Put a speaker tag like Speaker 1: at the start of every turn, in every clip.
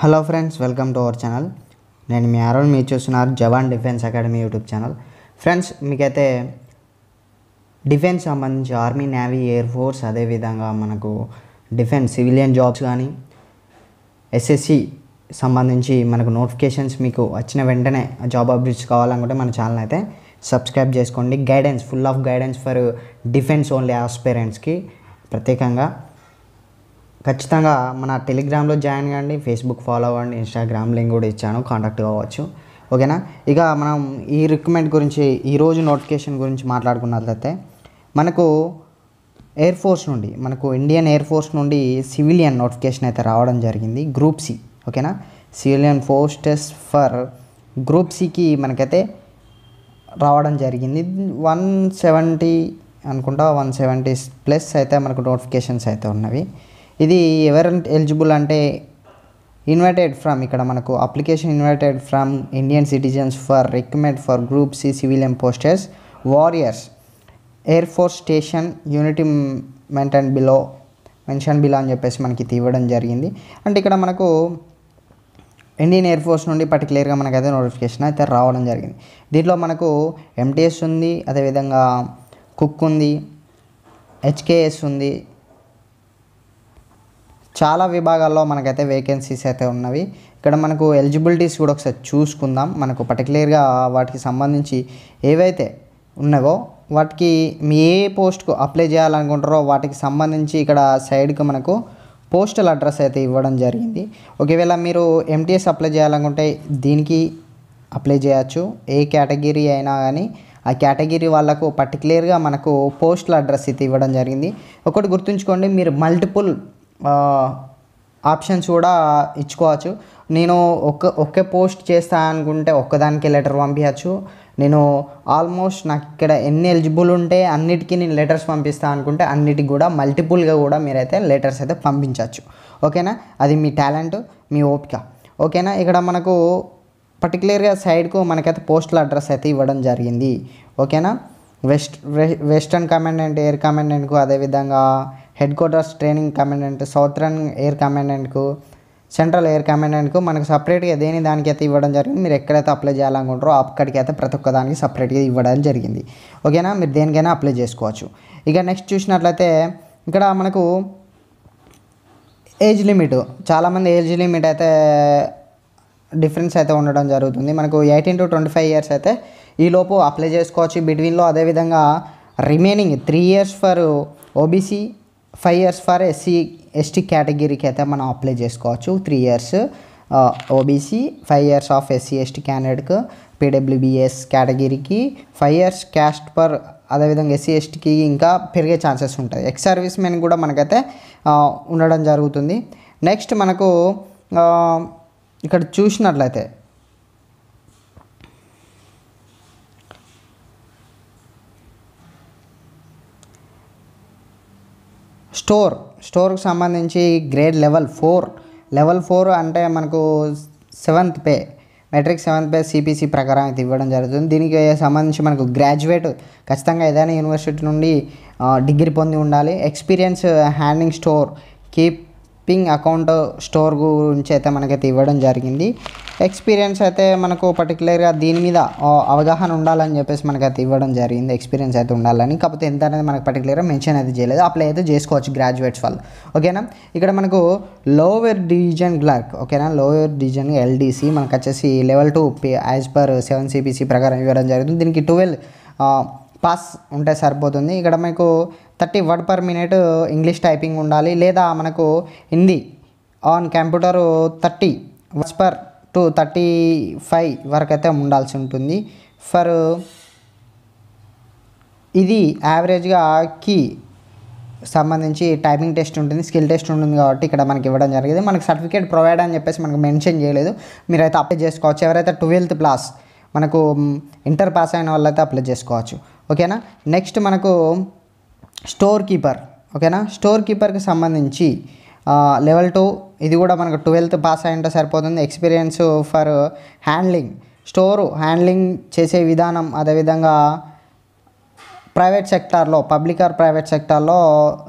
Speaker 1: hello friends welcome to our channel నేను మీ అరుణ్ మీరు చూస్తున్నారు Jawan defence academy YouTube channel friends మీకైతే డిఫెన్స్ సంబంధించి ఆర్మీ నేవీ ఎయిర్ ఫోర్స్ అదేవిధంగా మనకు డిఫెన్స్ సివిలియన్ జాబ్స్ కానీ ఎస్ఎస్సి సంబంధించి మనకు నోటిఫికేషన్స్ మీకు వచ్చిన వెంటనే జాబ్ అప్డేట్స్ కావాలనుకుంటే మన ఛానల్ అయితే సబ్స్క్రైబ్ చేసుకోండి guidance full of guidance for defence only ఆస్పిరెంట్స్కి ప్రత్యేకంగా ఖచ్చితంగా మన టెలిగ్రామ్లో జాయిన్ కాండి ఫేస్బుక్ ఫాలో అవ్వండి ఇన్స్టాగ్రామ్ లింక్ కూడా ఇచ్చాను కాంటాక్ట్ కావచ్చు ఓకేనా ఇక మనం ఈ రిక్రూట్మెంట్ గురించి ఈరోజు నోటిఫికేషన్ గురించి మాట్లాడుకున్నట్లయితే మనకు ఎయిర్ ఫోర్స్ నుండి మనకు ఇండియన్ ఎయిర్ ఫోర్స్ నుండి సివిలియన్ నోటిఫికేషన్ అయితే రావడం జరిగింది గ్రూప్ సి ఓకేనా civilian force test for group సికి మనకైతే రావడం జరిగింది వన్ సెవెంటీ అనుకుంటా వన్ సెవెంటీ ప్లస్ అయితే మనకు నోటిఫికేషన్స్ అయితే ఉన్నవి ఇది ఎవరు ఎలిజిబుల్ అంటే ఇన్వైటెడ్ ఫ్రమ్ ఇక్కడ మనకు application invited from Indian citizens for recruitment for group C civilian posters warriors air force station unity maintain below mention below అని చెప్పేసి మనకి తీవ్వడం జరిగింది అంటే ఇక్కడ మనకు ఇండియన్ ఎయిర్ ఫోర్స్ నుండి పర్టికులర్గా మనకైతే నోటిఫికేషన్ అయితే రావడం జరిగింది దీంట్లో మనకు ఎంటీఎస్ ఉంది అదేవిధంగా కుక్ ఉంది హెచ్కేఎస్ ఉంది చాలా విభాగాల్లో మనకైతే వేకెన్సీస్ అయితే ఉన్నవి ఇక్కడ మనకు ఎలిజిబిలిటీస్ కూడా ఒకసారి చూసుకుందాం మనకు పర్టికులర్గా వాటికి సంబంధించి ఏవైతే ఉన్నావో వాటికి మీ ఏ పోస్ట్కు అప్లై చేయాలనుకుంటారో వాటికి సంబంధించి ఇక్కడ సైడ్కి మనకు పోస్టల్ అడ్రస్ అయితే ఇవ్వడం జరిగింది ఒకవేళ మీరు ఎంటీఎస్ అప్లై చేయాలనుకుంటే దీనికి అప్లై చేయొచ్చు ఏ కేటగిరీ అయినా కానీ ఆ కేటగిరీ వాళ్ళకు పర్టికులర్గా మనకు పోస్టల్ అడ్రస్ అయితే ఇవ్వడం జరిగింది ఒకటి గుర్తుంచుకోండి మీరు మల్టిపుల్ ఆప్షన్స్ కూడా ఇచ్చుకోవచ్చు నేను ఒక్క ఒకే పోస్ట్ చేస్తా అనుకుంటే ఒక్కదానికి లెటర్ పంపించచ్చు నేను ఆల్మోస్ట్ నాకు ఇక్కడ ఎన్ని ఎలిజిబుల్ ఉంటే అన్నిటికీ నేను లెటర్స్ పంపిస్తా అనుకుంటే అన్నిటికి కూడా మల్టిపుల్గా కూడా మీరైతే లెటర్స్ అయితే పంపించవచ్చు ఓకేనా అది మీ టాలెంట్ మీ ఓపిక ఓకేనా ఇక్కడ మనకు పర్టికులర్గా సైడ్కు మనకైతే పోస్టల్ అడ్రస్ అయితే ఇవ్వడం జరిగింది ఓకేనా వెస్ట్ వెస్టర్న్ కమాండెంట్ ఎయిర్ కమాండెంట్కు అదేవిధంగా headquarters training commandant southern air కమాండెంట్కు సెంట్రల్ ఎయిర్ కమాండెంట్కు మనకు సపరేట్గా దేని దానికైతే ఇవ్వడం జరిగింది మీరు ఎక్కడైతే అప్లై చేయాలనుకుంటారో అక్కడికైతే ప్రతి ఒక్క దానికి సపరేట్గా ఇవ్వడం జరిగింది ఓకేనా మీరు దేనికైనా అప్లై చేసుకోవచ్చు ఇక నెక్స్ట్ చూసినట్లయితే ఇక్కడ మనకు ఏజ్ లిమిట్ చాలామంది ఏజ్ లిమిట్ అయితే డిఫరెన్స్ అయితే ఉండడం జరుగుతుంది మనకు eighteen to twenty five years అయితే ఈలోపు అప్లై చేసుకోవచ్చు బిట్వీన్లో అదేవిధంగా remaining three years for OBC five years for SC ST కేటగిరీకి అయితే మనం అప్లై చేసుకోవచ్చు three years OBC five years of SC ST క్యాండిడేట్కి పీడబ్ల్యూబీఎస్ కేటగిరీకి ఫైవ్ ఇయర్స్ క్యాస్ట్ పర్ అదేవిధంగా ఎస్సీ ఎస్టీకి ఇంకా పెరిగే ఛాన్సెస్ ఉంటాయి ఎక్స్ సర్వీస్ మెన్ కూడా మనకైతే uh, ఉండడం జరుగుతుంది నెక్స్ట్ మనకు uh, ఇక్కడ చూసినట్లయితే స్టోర్ స్టోర్కి సంబంధించి grade level four level four అంటే మనకు seventh pay matrix seventh pay CPC ప్రకారం అయితే ఇవ్వడం జరుగుతుంది దీనికి సంబంధించి మనకు గ్రాడ్యుయేట్ ఖచ్చితంగా ఏదైనా యూనివర్సిటీ నుండి డిగ్రీ పొంది ఉండాలి experience handling store keeping account store గురించి అయితే మనకైతే ఇవ్వడం జరిగింది ఎక్స్పీరియన్స్ అయితే మనకు పర్టికులర్గా దీని మీద అవగాహన ఉండాలని చెప్పేసి మనకైతే ఇవ్వడం జరిగింది ఎక్స్పీరియన్స్ అయితే ఉండాలని కాకపోతే ఎంత అనేది మనకు పర్టికులర్గా మెన్షన్ అయితే చేయలేదు అప్లై అయితే చేసుకోవచ్చు గ్రాడ్యుయేట్స్ వాళ్ళు ఓకేనా ఇక్కడ మనకు లోవర్ డివిజన్ క్లర్క్ ఓకేనా లోవర్ డివిజన్ ఎల్డీసీ మనకు వచ్చేసి level two as per seven CBC ప్రకారం ఇవ్వడం జరుగుతుంది దీనికి ట్వెల్వ్ పాస్ ఉంటే సరిపోతుంది ఇక్కడ మీకు thirty word per minute English typing ఉండాలి లేదా మనకు Hindi on computer thirty words per to thirty five వరకు అయితే ఉండాల్సి ఉంటుంది ఫర్ ఇది యావరేజ్గా కీ సంబంధించి టైపింగ్ టెస్ట్ ఉంటుంది స్కిల్ టెస్ట్ ఉంటుంది కాబట్టి ఇక్కడ మనకి ఇవ్వడం జరిగింది మనకి సర్టిఫికేట్ ప్రొవైడ్ అని చెప్పేసి మనకు మెన్షన్ చేయలేదు మీరైతే అప్లై చేసుకోవచ్చు ఎవరైతే ట్వెల్త్ క్లాస్ మనకు ఇంటర్ పాస్ అయిన వాళ్ళైతే అప్లై చేసుకోవచ్చు ఓకేనా నెక్స్ట్ మనకు స్టోర్ కీపర్ ఓకేనా స్టోర్ కీపర్కి సంబంధించి లెవెల్ టూ ఇది కూడా మనకు ట్వెల్త్ పాస్ అయ్యంటే సరిపోతుంది experience for handling store handling చేసే విధానం అదేవిధంగా ప్రైవేట్ సెక్టార్లో పబ్లిక్ ఆర్ ప్రైవేట్ సెక్టార్లో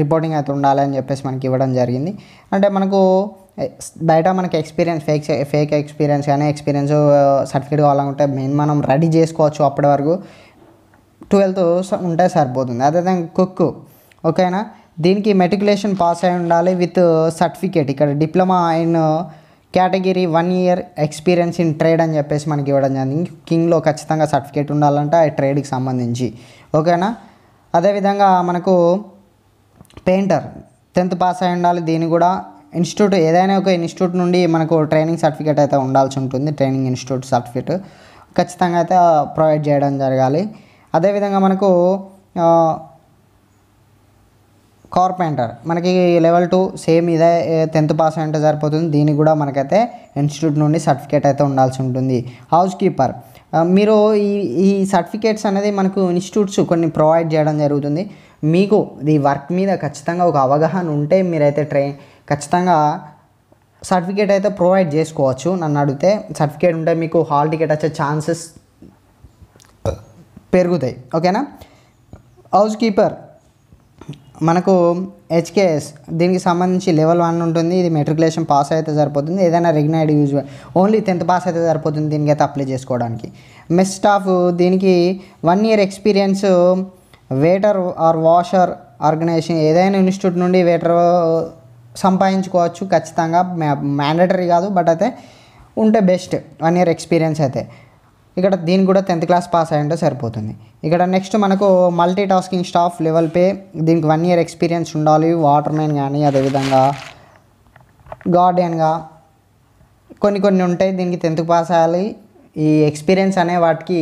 Speaker 1: రిపోర్టింగ్ అయితే ఉండాలని చెప్పేసి మనకి ఇవ్వడం జరిగింది అంటే మనకు బయట మనకి ఎక్స్పీరియన్స్ ఫేక్ ఫేక్ ఎక్స్పీరియన్స్ కానీ ఎక్స్పీరియన్స్ సర్టిఫికేట్ కావాలనుకుంటే మెయిన్ మనం రెడీ చేసుకోవచ్చు అప్పటి వరకు ట్వెల్త్ ఉంటే సరిపోతుంది అదేవిధంగా కుక్ ఓకేనా దీనికి మెట్రికులేషన్ పాస్ అయి ఉండాలి విత్ సర్టిఫికేట్ ఇక్కడ diploma in category one year experience in trade అని చెప్పేసి మనకి ఇవ్వడం జరిగింది కింగ్లో ఖచ్చితంగా సర్టిఫికేట్ ఉండాలంటే ఆ ట్రేడ్కి సంబంధించి ఓకేనా అదేవిధంగా మనకు పెయింటర్ టెన్త్ పాస్ అయి ఉండాలి దీని కూడా ఇన్స్టిట్యూట్ ఏదైనా ఒక ఇన్స్టిట్యూట్ నుండి మనకు ట్రైనింగ్ సర్టిఫికేట్ అయితే ఉండాల్సి ఉంటుంది ట్రైనింగ్ ఇన్స్టిట్యూట్ సర్టిఫికేట్ ఖచ్చితంగా అయితే ప్రొవైడ్ చేయడం జరగాలి అదేవిధంగా మనకు కార్పెంటర్ మనకి లెవెల్ టూ సేమ్ ఇదే టెన్త్ పాస్ అంటే సరిపోతుంది దీనికి కూడా మనకైతే ఇన్స్టిట్యూట్ నుండి సర్టిఫికేట్ అయితే ఉండాల్సి ఉంటుంది హౌస్ కీపర్ మీరు ఈ ఈ సర్టిఫికేట్స్ అనేది మనకు ఇన్స్టిట్యూట్స్ కొన్ని ప్రొవైడ్ చేయడం జరుగుతుంది మీకు ఈ వర్క్ మీద ఖచ్చితంగా ఒక అవగాహన ఉంటే మీరైతే ట్రైన్ ఖచ్చితంగా సర్టిఫికేట్ అయితే ప్రొవైడ్ చేసుకోవచ్చు నన్ను అడిగితే సర్టిఫికేట్ ఉంటే మీకు హాల్ టికెట్ వచ్చే ఛాన్సెస్ పెరుగుతాయి ఓకేనా హౌస్ కీపర్ మనకు హెచ్కేఎస్ దీనికి సంబంధించి లెవెల్ వన్ ఉంటుంది ఇది మెట్రికులేషన్ పాస్ అయితే సరిపోతుంది ఏదైనా రిగ్నైడ్ యూజ్ ఓన్లీ టెన్త్ పాస్ అయితే సరిపోతుంది దీనికైతే అప్లై చేసుకోవడానికి మెస్ స్టాఫ్ దీనికి one year experience waiter or washer organisation ఏదైనా ఇన్స్టిట్యూట్ నుండి వేటర్ సంపాదించుకోవచ్చు ఖచ్చితంగా మ్యాండటరీ కాదు బట్ అయితే ఉంటే బెస్ట్ వన్ ఇయర్ ఎక్స్పీరియన్స్ అయితే ఇక్కడ దీన్ని కూడా టెన్త్ క్లాస్ పాస్ అయ్యి ఉంటే సరిపోతుంది ఇక్కడ నెక్స్ట్ మనకు multi tasking staff level pay దీనికి వన్ ఇయర్ ఎక్స్పీరియన్స్ ఉండాలి వాటర్ మ్యాన్ కానీ అదేవిధంగా గార్డియన్గా కొన్ని కొన్ని ఉంటాయి దీనికి టెన్త్ పాస్ అయ్యాలి ఈ ఎక్స్పీరియన్స్ అనే వాటికి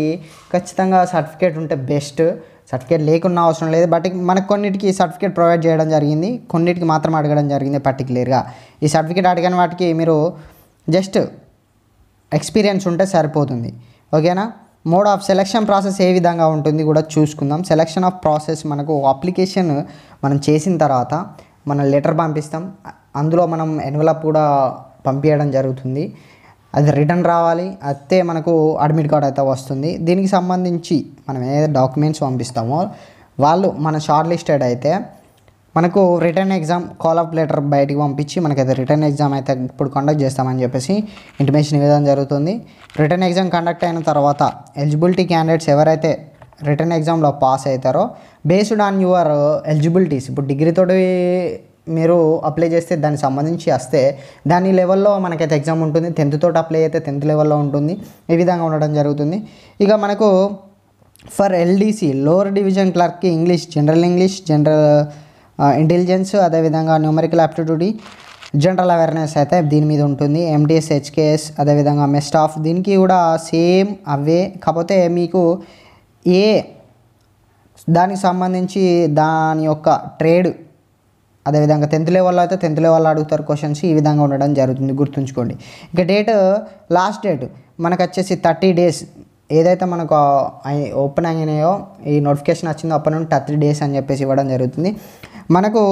Speaker 1: ఖచ్చితంగా సర్టిఫికేట్ ఉంటే బెస్ట్ సర్టిఫికేట్ లేకున్నా అవసరం లేదు బట్ మనకు కొన్నిటికి సర్టిఫికేట్ ప్రొవైడ్ చేయడం జరిగింది కొన్నిటికి మాత్రం అడగడం జరిగింది పర్టికులర్గా ఈ సర్టిఫికేట్ అడిగిన వాటికి మీరు జస్ట్ ఎక్స్పీరియన్స్ ఉంటే సరిపోతుంది ఓకేనా మోడ్ ఆఫ్ సెలక్షన్ ప్రాసెస్ ఏ విధంగా ఉంటుంది కూడా చూసుకుందాం సెలక్షన్ ఆఫ్ ప్రాసెస్ మనకు అప్లికేషన్ మనం చేసిన తర్వాత మనం లెటర్ పంపిస్తాం అందులో మనం ఎన్వలప్ కూడా పంపించడం జరుగుతుంది అది రిటర్న్ రావాలి అయితే మనకు అడ్మిట్ కార్డ్ అయితే వస్తుంది దీనికి సంబంధించి మనం ఏదైతే డాక్యుమెంట్స్ పంపిస్తామో వాళ్ళు మన షార్ట్ లిస్టెడ్ అయితే మనకు written exam call of letter బయటికి పంపించి మనకైతే రిటర్న్ ఎగ్జామ్ అయితే ఇప్పుడు కండక్ట్ చేస్తామని చెప్పేసి ఇంటిమేషన్ ఇవ్వడం జరుగుతుంది రిటర్న్ ఎగ్జామ్ కండక్ట్ అయిన తర్వాత ఎలిజిబిలిటీ క్యాండిడేట్స్ ఎవరైతే రిటర్న్ ఎగ్జామ్లో పాస్ అవుతారో బేస్డ్ ఆన్ యువర్ ఎలిజిబిలిటీస్ ఇప్పుడు డిగ్రీతో మీరు అప్లై చేస్తే దానికి సంబంధించి వస్తే దాని లెవెల్లో మనకైతే ఎగ్జామ్ ఉంటుంది టెన్త్ తోటి అప్లై అయితే టెన్త్ లెవెల్లో ఉంటుంది ఈ విధంగా ఉండడం జరుగుతుంది ఇక మనకు ఫర్ ఎల్డీసీ లోవర్ డివిజన్ క్లర్క్కి English general English general intelligence అదేవిధంగా న్యూమరికల్ ఆప్టిట్యూడ్ జనరల్ అవేర్నెస్ అయితే దీని మీద ఉంటుంది ఎండిఎస్ హెచ్కేఎస్ అదేవిధంగా మెస్ట్ ఆఫ్ దీనికి కూడా సేమ్ అవే కాకపోతే మీకు ఏ దానికి సంబంధించి దాని యొక్క ట్రేడ్ అదేవిధంగా టెన్త్ లెవెల్లో అయితే టెన్త్ లెవెల్లో అడుగుతారు క్వశ్చన్స్ ఈ విధంగా ఉండడం జరుగుతుంది గుర్తుంచుకోండి ఇంకా డేట్ లాస్ట్ డేట్ మనకు వచ్చేసి థర్టీ డేస్ ఏదైతే మనకు ఓపెన్ అయినాయో ఈ నోటిఫికేషన్ వచ్చిందో అప్పటి నుండి థర్టీ డేస్ అని చెప్పేసి ఇవ్వడం జరుగుతుంది మనకు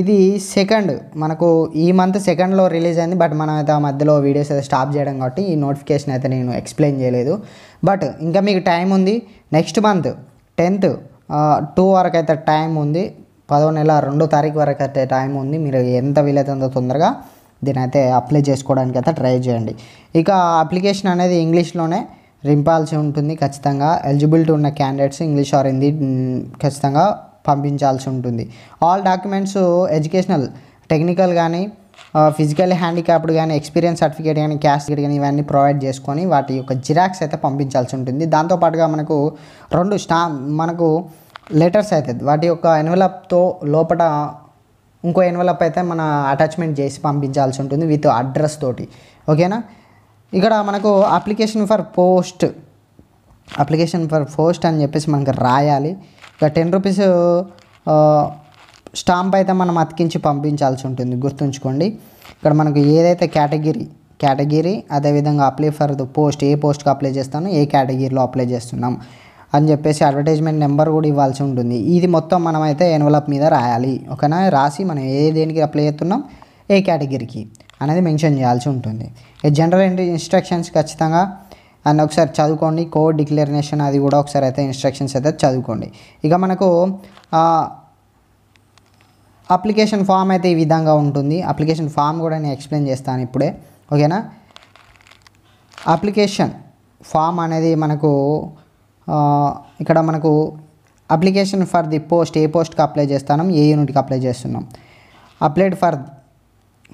Speaker 1: ఇది సెకండ్ మనకు ఈ మంత్ సెకండ్లో రిలీజ్ అయింది బట్ మనం అయితే ఆ మధ్యలో వీడియోస్ అయితే స్టాప్ చేయడం కాబట్టి ఈ నోటిఫికేషన్ అయితే నేను ఎక్స్ప్లెయిన్ చేయలేదు బట్ ఇంకా మీకు టైం ఉంది నెక్స్ట్ మంత్ టెన్త్ టూ వరకు అయితే టైం ఉంది పదో నెల రెండో తారీఖు వరకు అయితే టైం ఉంది మీరు ఎంత వీలైతే అంత తొందరగా దీని అయితే అప్లై చేసుకోవడానికి అయితే ట్రై చేయండి ఇక అప్లికేషన్ అనేది ఇంగ్లీష్లోనే రింపాల్సి ఉంటుంది ఖచ్చితంగా ఎలిజిబిలిటీ ఉన్న క్యాండిడేట్స్ ఇంగ్లీష్ ఆర్ హిందీ ఖచ్చితంగా పంపించాల్సి ఉంటుంది ఆల్ డాక్యుమెంట్స్ ఎడ్యుకేషనల్ టెక్నికల్ కానీ ఫిజికల్ హ్యాండిక్యాప్డ్ కానీ ఎక్స్పీరియన్స్ సర్టిఫికేట్ కానీ క్యాష్ సర్టిఫికేట్ కానీ ఇవన్నీ ప్రొవైడ్ చేసుకొని వాటి యొక్క జిరాక్స్ అయితే పంపించాల్సి ఉంటుంది దాంతోపాటుగా మనకు రెండు స్టా మనకు లెటర్స్ అవుతుంది వాటి యొక్క ఎన్వలప్తో లోపల ఇంకో ఎన్వలప్ అయితే మన అటాచ్మెంట్ చేసి పంపించాల్సి ఉంటుంది విత్ అడ్రస్ తోటి ఓకేనా ఇక్కడ మనకు application for post application for post అని చెప్పేసి మనకు రాయాలి ఇక టెన్ రూపీస్ స్టాంప్ అయితే మనం అతికించి పంపించాల్సి ఉంటుంది గుర్తుంచుకోండి ఇక్కడ మనకు ఏదైతే కేటగిరీ కేటగిరీ అదేవిధంగా అప్లై ఫర్ ద పోస్ట్ ఏ పోస్ట్కి అప్లై చేస్తాను ఏ కేటగిరీలో అప్లై చేస్తున్నాం అని చెప్పేసి అడ్వర్టైజ్మెంట్ నెంబర్ కూడా ఇవ్వాల్సి ఉంటుంది ఇది మొత్తం మనమైతే ఎన్వలప్ మీద రాయాలి ఓకేనా రాసి మనం ఏ దేనికి అప్లై చేస్తున్నాం ఏ కేటగిరీకి అనేది మెన్షన్ చేయాల్సి ఉంటుంది జనరల్ ఇన్స్ట్రక్షన్స్ ఖచ్చితంగా అండ్ ఒకసారి చదువుకోండి కోడ్ డిక్లరేషన్ అది కూడా ఒకసారి అయితే ఇన్స్ట్రక్షన్స్ అయితే చదువుకోండి ఇక మనకు అప్లికేషన్ ఫామ్ అయితే ఈ విధంగా ఉంటుంది అప్లికేషన్ ఫామ్ కూడా నేను ఎక్స్ప్లెయిన్ చేస్తాను ఇప్పుడే ఓకేనా అప్లికేషన్ ఫామ్ అనేది మనకు ఇక్కడ మనకు అప్లికేషన్ ఫర్ ది పోస్ట్ ఏ పోస్ట్కి అప్లై చేస్తాను ఏ యూనిట్కి అప్లై చేస్తున్నాం applied for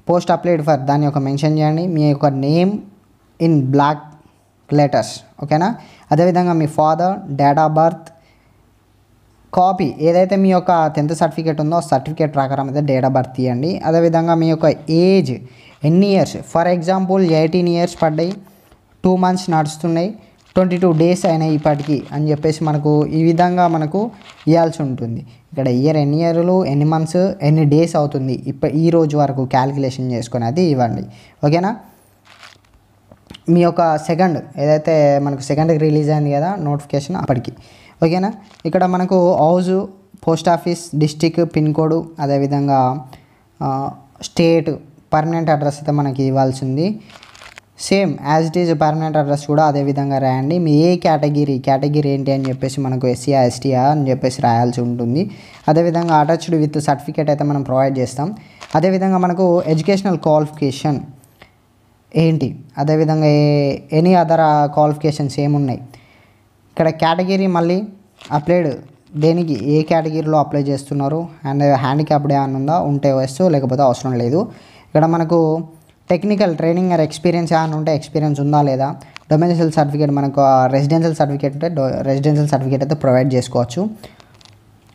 Speaker 1: post applied for దాని యొక్క మెన్షన్ చేయండి మీ యొక్క నేమ్ ఇన్ బ్లాక్ లెటర్స్ ఓకేనా అదేవిధంగా మీ father date of birth copy ఏదైతే మీ యొక్క టెన్త్ సర్టిఫికేట్ ఉందో సర్టిఫికేట్ ప్రకారం అయితే డేట్ ఆఫ్ బర్త్ ఇవ్వండి అదేవిధంగా మీ యొక్క ఏజ్ ఎన్ని years for example eighteen years పడ్డాయి టూ మంత్స్ నడుస్తున్నాయి ట్వంటీ టూ డేస్ అయినాయి ఇప్పటికి అని చెప్పేసి మనకు ఈ విధంగా మనకు ఇవ్వాల్సి ఉంటుంది ఇక్కడ ఇయర్ ఎన్ని ఇయర్లు ఎన్ని మంత్స్ ఎన్ని డేస్ అవుతుంది ఇప్ప ఈ రోజు వరకు క్యాలిక్యులేషన్ చేసుకొని అది ఇవ్వండి ఓకేనా మీ యొక్క సెకండ్ ఏదైతే మనకు సెకండ్కి రిలీజ్ అయింది కదా నోటిఫికేషన్ అప్పటికి ఓకేనా ఇక్కడ మనకు house post office district pin code అదేవిధంగా స్టేట్ పర్మనెంట్ అడ్రస్ అయితే మనకి ఉంది same as it is permanent address కూడా అదే విధంగా రాయండి మీ ఏ కేటగిరీ కేటగిరీ ఏంటి అని చెప్పేసి మనకు ఎస్సీ ఎస్టీఆ అని చెప్పేసి రాయాల్సి ఉంటుంది అదేవిధంగా అటాచ్డ్ విత్ సర్టిఫికేట్ అయితే మనం ప్రొవైడ్ చేస్తాం అదేవిధంగా మనకు ఎడ్యుకేషనల్ క్వాలిఫికేషన్ ఏంటి అదేవిధంగా ఎనీ అదర్ క్వాలిఫికేషన్స్ ఏమున్నాయి ఇక్కడ కేటగిరీ మళ్ళీ అప్లైడ్ దేనికి ఏ కేటగిరీలో అప్లై చేస్తున్నారు అండ్ హ్యాండిక్యాప్డ్ ఏమైనా ఉందా ఉంటే వస్తు లేకపోతే అవసరం లేదు ఇక్కడ మనకు టెక్నికల్ ట్రైనింగ్ ఆర్ ఎక్స్పీరియన్స్ ఏమైనా ఉంటే ఎక్స్పీరియన్స్ ఉందా లేదా డొమెన్షియల్ సర్టిఫికేట్ మనకు రెసిడెన్షియల్ uh, సర్టిఫికేట్ ఉంటే రెసిడెన్షియల్ సర్టిఫికేట్ అయితే ప్రొవైడ్ చేసుకోవచ్చు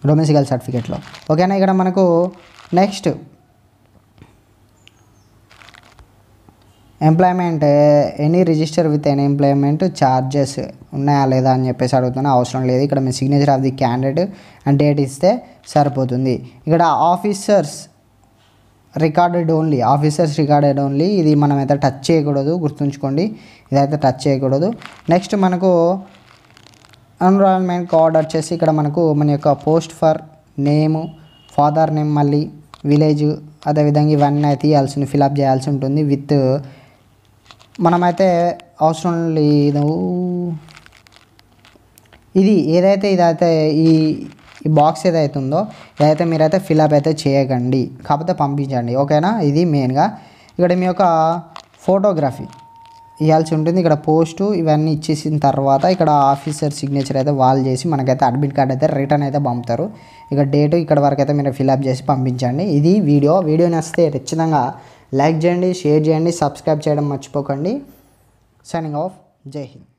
Speaker 1: డొమెన్సికల్ సర్టిఫికేట్లో ఓకేనా ఇక్కడ మనకు next employment any register with an employment charges ఉన్నాయా లేదా అని చెప్పేసి అడుగుతున్నా అవసరం లేదు ఇక్కడ మీ signature of the candidate and date ఇస్తే సరిపోతుంది ఇక్కడ officers recorded only officers recorded only ఇది మనం అయితే టచ్ చేయకూడదు గుర్తుంచుకోండి ఇదైతే టచ్ చేయకూడదు నెక్స్ట్ మనకు ఎన్రాల్మెంట్ కార్డ్ వచ్చేసి ఇక్కడ మనకు మన యొక్క post for name father name మళ్ళీ విలేజ్ అదేవిధంగా ఇవన్నీ అయితే ఇవ్వాల్సి ఫిలప్ చేయాల్సి ఉంటుంది విత్ మనమైతే అవసరం లేదు ఇది ఏదైతే ఇదైతే ఈ ఈ బాక్స్ ఏదైతే ఉందో ఇదైతే మీరైతే ఫిల్అప్ అయితే చేయకండి కాకపోతే పంపించండి ఓకేనా ఇది మెయిన్గా ఇక్కడ మీ యొక్క ఫోటోగ్రఫీ ఇవ్వాల్సి ఉంటుంది ఇక్కడ పోస్టు ఇవన్నీ ఇచ్చేసిన తర్వాత ఇక్కడ ఆఫీసర్ సిగ్నేచర్ అయితే వాళ్ళు చేసి మనకైతే అడ్మిట్ కార్డ్ అయితే రిటర్న్ అయితే పంపుతారు ఇక డేటు ఇక్కడ వరకు అయితే మీరు ఫిల్అప్ చేసి పంపించండి ఇది వీడియో వీడియో నచ్చితే ఖచ్చితంగా లైక్ చేయండి షేర్ చేయండి సబ్స్క్రైబ్ చేయడం మర్చిపోకండి సైనింగ్ ఆఫ్ జై హింద్